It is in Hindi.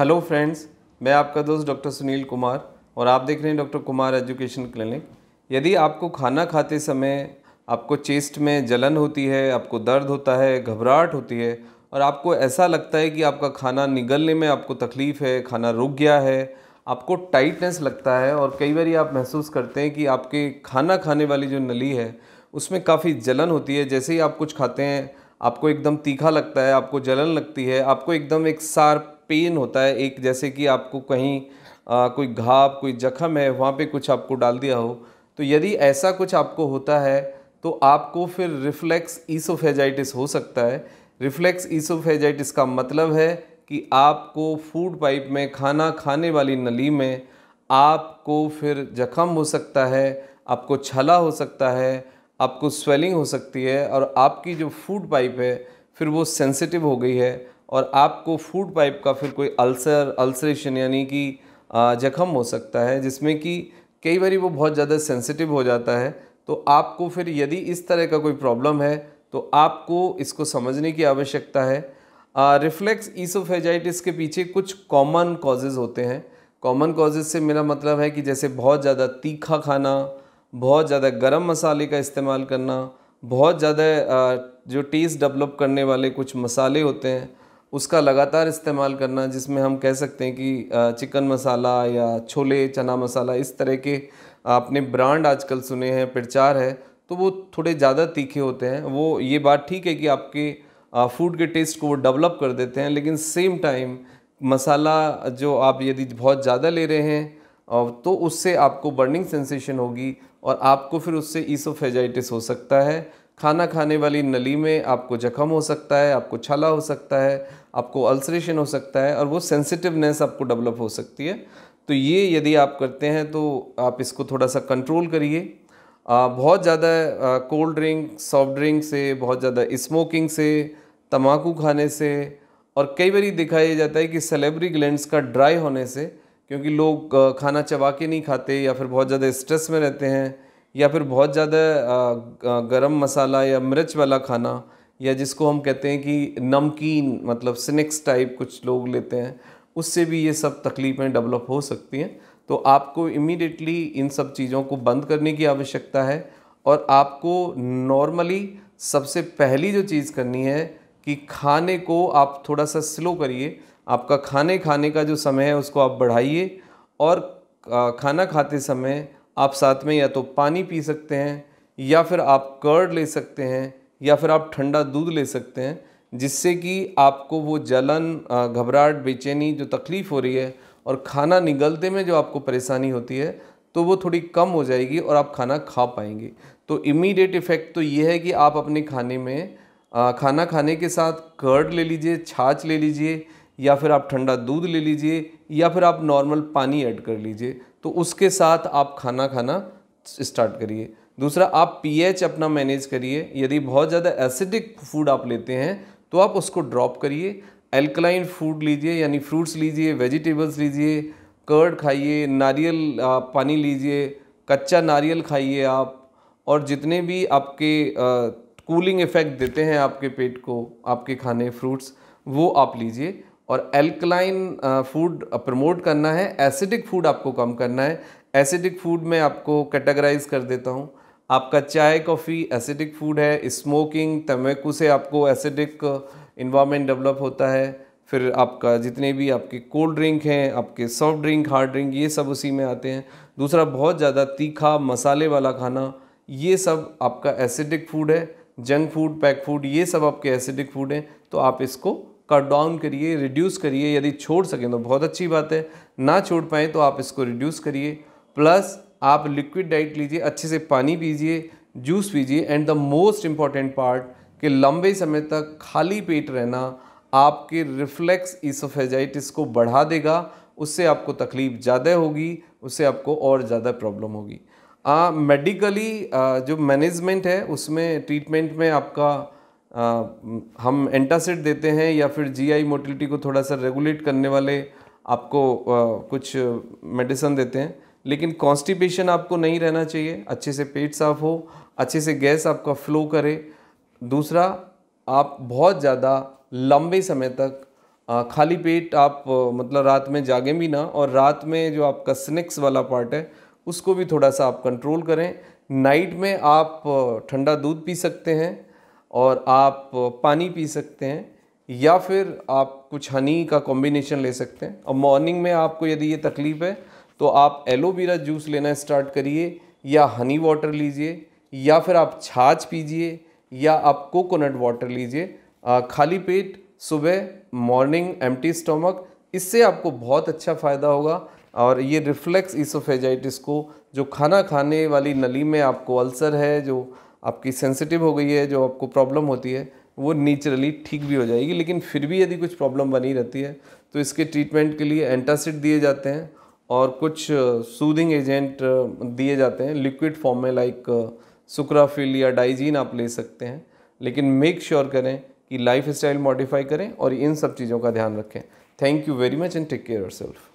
हेलो फ्रेंड्स मैं आपका दोस्त डॉक्टर सुनील कुमार और आप देख रहे हैं डॉक्टर कुमार एजुकेशन क्लिनिक यदि आपको खाना खाते समय आपको चेस्ट में जलन होती है आपको दर्द होता है घबराहट होती है और आपको ऐसा लगता है कि आपका खाना निगलने में आपको तकलीफ़ है खाना रुक गया है आपको टाइटनेस लगता है और कई बार आप महसूस करते हैं कि आपके खाना खाने वाली जो नली है उसमें काफ़ी जलन होती है जैसे ही आप कुछ खाते हैं आपको एकदम तीखा लगता है आपको जलन लगती है आपको एकदम एक सार्प पेन होता है एक जैसे कि आपको कहीं आ, कोई घाव कोई जख्म है वहाँ पे कुछ आपको डाल दिया हो तो यदि ऐसा कुछ आपको होता है तो आपको फिर रिफ्लेक्स ईसोफेजाइटिस हो सकता है रिफ्लेक्स ईसोफेजाइटिस का मतलब है कि आपको फूड पाइप में खाना खाने वाली नली में आपको फिर जख्म हो सकता है आपको छला हो सकता है आपको स्वेलिंग हो सकती है और आपकी जो फूड पाइप है फिर वो सेंसिटिव हो गई है और आपको फूड पाइप का फिर कोई अल्सर अल्सरेशन यानी कि जख्म हो सकता है जिसमें कि कई बार वो बहुत ज़्यादा सेंसिटिव हो जाता है तो आपको फिर यदि इस तरह का कोई प्रॉब्लम है तो आपको इसको समझने की आवश्यकता है रिफ्लेक्स ईसोफेजाइटिस के पीछे कुछ कॉमन कॉजेज़ होते हैं कॉमन कॉजेज से मेरा मतलब है कि जैसे बहुत ज़्यादा तीखा खाना बहुत ज़्यादा गर्म मसाले का इस्तेमाल करना बहुत ज़्यादा जो टेस्ट डेवलप करने वाले कुछ मसाले होते हैं उसका लगातार इस्तेमाल करना जिसमें हम कह सकते हैं कि चिकन मसाला या छोले चना मसाला इस तरह के आपने ब्रांड आजकल सुने हैं प्रचार है तो वो थोड़े ज़्यादा तीखे होते हैं वो ये बात ठीक है कि आपके फूड के टेस्ट को वो डेवलप कर देते हैं लेकिन सेम टाइम मसाला जो आप यदि बहुत ज़्यादा ले रहे हैं तो उससे आपको बर्निंग सेंसेशन होगी और आपको फिर उससे ईसोफेजाइटिस हो सकता है खाना खाने वाली नली में आपको जख्म हो सकता है आपको छाला हो सकता है आपको अल्सरेशन हो सकता है और वो सेंसिटिवनेस आपको डेवलप हो सकती है तो ये यदि आप करते हैं तो आप इसको थोड़ा सा कंट्रोल करिए बहुत ज़्यादा कोल्ड ड्रिंक सॉफ्ट ड्रिंक से बहुत ज़्यादा स्मोकिंग से तम्बाकू खाने से और कई बार दिखाया जाता है कि सेलेबरी ग्लैंड्स का ड्राई होने से क्योंकि लोग खाना चबा के नहीं खाते या फिर बहुत ज़्यादा स्ट्रेस में रहते हैं या फिर बहुत ज़्यादा गरम मसाला या मिर्च वाला खाना या जिसको हम कहते हैं कि नमकीन मतलब स्नैक्स टाइप कुछ लोग लेते हैं उससे भी ये सब तकलीफ़ें डेवलप हो सकती हैं तो आपको इमीडिएटली इन सब चीज़ों को बंद करने की आवश्यकता है और आपको नॉर्मली सबसे पहली जो चीज़ करनी है कि खाने को आप थोड़ा सा स्लो करिए आपका खाने खाने का जो समय है उसको आप बढ़ाइए और खाना खाते समय आप साथ में या तो पानी पी सकते हैं या फिर आप कर्ड ले सकते हैं या फिर आप ठंडा दूध ले सकते हैं जिससे कि आपको वो जलन घबराहट बेचैनी जो तकलीफ़ हो रही है और खाना निगलते में जो आपको परेशानी होती है तो वो थोड़ी कम हो जाएगी और आप खाना खा पाएंगे तो इमीडिएट इफ़ेक्ट तो ये है कि आप अपने खाने में आ, खाना खाने के साथ कर्ड ले लीजिए छाछ ले लीजिए या फिर आप ठंडा दूध ले लीजिए या फिर आप नॉर्मल पानी ऐड कर लीजिए तो उसके साथ आप खाना खाना स्टार्ट करिए दूसरा आप पीएच अपना मैनेज करिए यदि बहुत ज़्यादा एसिडिक फूड आप लेते हैं तो आप उसको ड्रॉप करिए एल्कलाइन फूड लीजिए यानी फ्रूट्स लीजिए वेजिटेबल्स लीजिए कर्ड खाइए नारियल पानी लीजिए कच्चा नारियल खाइए आप और जितने भी आपके कूलिंग इफ़ेक्ट देते हैं आपके पेट को आपके खाने फ्रूट्स वो आप लीजिए और एल्कलाइन फूड प्रमोट करना है एसिडिक फूड आपको कम करना है एसिडिक फूड में आपको कैटेगराइज कर देता हूँ आपका चाय कॉफ़ी एसिडिक फूड है स्मोकिंग तम्बाकू से आपको एसिडिक इन्वामेंट डेवलप होता है फिर आपका जितने भी आपके कोल्ड ड्रिंक हैं आपके सॉफ्ट ड्रिंक हार्ड ड्रिंक ये सब उसी में आते हैं दूसरा बहुत ज़्यादा तीखा मसाले वाला खाना ये सब आपका एसिडिक फूड है जंक फूड पैक फूड ये सब आपके एसिडिक फूड हैं तो आप इसको कट डाउन करिए रिड्यूस करिए यदि छोड़ सकें तो बहुत अच्छी बात है ना छोड़ पाएँ तो आप इसको रिड्यूस करिए प्लस आप लिक्विड डाइट लीजिए अच्छे से पानी पीजिए जूस पीजिए and the most important part कि लंबे समय तक खाली पेट रहना आपके रिफ्लेक्स इसोफेजाइटिस को बढ़ा देगा उससे आपको तकलीफ़ ज़्यादा होगी उससे आपको और ज़्यादा प्रॉब्लम होगी मेडिकली जो मैनेजमेंट है उसमें ट्रीटमेंट में आपका हम एंटासिड देते हैं या फिर जीआई मोटिलिटी को थोड़ा सा रेगुलेट करने वाले आपको आ, कुछ मेडिसन देते हैं लेकिन कॉन्स्टिपेशन आपको नहीं रहना चाहिए अच्छे से पेट साफ हो अच्छे से गैस आपका फ्लो करे दूसरा आप बहुत ज़्यादा लंबे समय तक आ, खाली पेट आप मतलब रात में जागें भी ना और रात में जो आपका स्नैक्स वाला पार्ट है उसको भी थोड़ा सा आप कंट्रोल करें नाइट में आप ठंडा दूध पी सकते हैं और आप पानी पी सकते हैं या फिर आप कुछ हनी का कॉम्बिनेशन ले सकते हैं और मॉर्निंग में आपको यदि ये तकलीफ़ है तो आप एलोवेरा जूस लेना स्टार्ट करिए या हनी वाटर लीजिए या फिर आप छाछ पीजिए या आप कोकोनट वाटर लीजिए खाली पेट सुबह मॉर्निंग एम्प्टी स्टमक इससे आपको बहुत अच्छा फ़ायदा होगा और ये रिफ्लेक्स इसोफेजाइटिस को जो खाना खाने वाली नली में आपको अल्सर है जो आपकी सेंसिटिव हो गई है जो आपको प्रॉब्लम होती है वो नेचुरली ठीक भी हो जाएगी लेकिन फिर भी यदि कुछ प्रॉब्लम बनी रहती है तो इसके ट्रीटमेंट के लिए एंटासिड दिए जाते हैं और कुछ सूदिंग एजेंट दिए जाते हैं लिक्विड फॉर्म में लाइक सुक्राफिल या डाइजीन आप ले सकते हैं लेकिन मेक श्योर sure करें कि लाइफ स्टाइल मॉडिफाई करें और इन सब चीज़ों का ध्यान रखें thank you very much and take care your self